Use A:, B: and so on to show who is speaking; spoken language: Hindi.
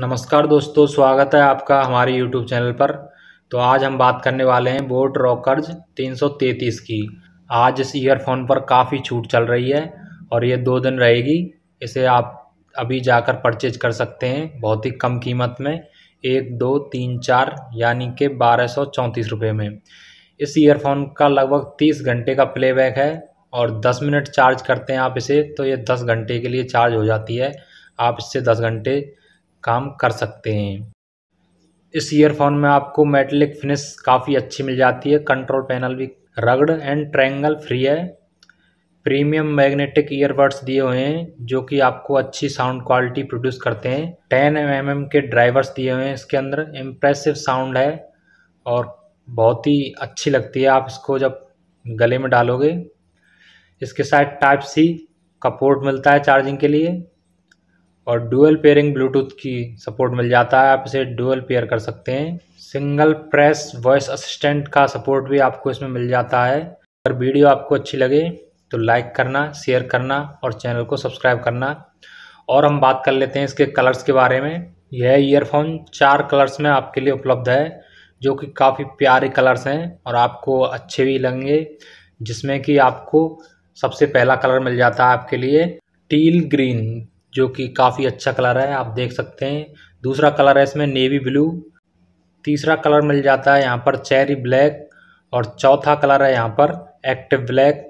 A: नमस्कार दोस्तों स्वागत है आपका हमारे यूट्यूब चैनल पर तो आज हम बात करने वाले हैं बोट रॉकर्ज 333 की आज इस ईयरफोन पर काफ़ी छूट चल रही है और ये दो दिन रहेगी इसे आप अभी जाकर परचेज कर सकते हैं बहुत ही कम कीमत में एक दो तीन चार यानी कि बारह सौ चौंतीस रुपये में इस ईयरफोन का लगभग तीस घंटे का प्लेबैक है और दस मिनट चार्ज करते हैं आप इसे तो ये दस घंटे के लिए चार्ज हो जाती है आप इससे दस घंटे काम कर सकते हैं इस ईयरफोन में आपको मेटलिक फिनिश काफ़ी अच्छी मिल जाती है कंट्रोल पैनल भी रगड़ एंड ट्रैंगल फ्री है प्रीमियम मैग्नेटिक ईयरबड्स दिए हुए हैं जो कि आपको अच्छी साउंड क्वालिटी प्रोड्यूस करते हैं टेन एम mm के ड्राइवर्स दिए हुए हैं इसके अंदर इम्प्रेसिव साउंड है और बहुत ही अच्छी लगती है आप इसको जब गले में डालोगे इसके साथ टाइप सी का पोर्ट मिलता है चार्जिंग के लिए और डुअल पेयरिंग ब्लूटूथ की सपोर्ट मिल जाता है आप इसे डुअल पेयर कर सकते हैं सिंगल प्रेस वॉइस असिस्टेंट का सपोर्ट भी आपको इसमें मिल जाता है अगर वीडियो आपको अच्छी लगे तो लाइक करना शेयर करना और चैनल को सब्सक्राइब करना और हम बात कर लेते हैं इसके कलर्स के बारे में यह ईयरफोन चार कलर्स में आपके लिए उपलब्ध है जो कि काफ़ी प्यारे कलर्स हैं और आपको अच्छे भी लगेंगे जिसमें कि आपको सबसे पहला कलर मिल जाता है आपके लिए टील ग्रीन जो कि काफ़ी अच्छा कलर है आप देख सकते हैं दूसरा कलर है इसमें नेवी ब्लू तीसरा कलर मिल जाता है यहाँ पर चेरी ब्लैक और चौथा कलर है यहाँ पर एक्टिव ब्लैक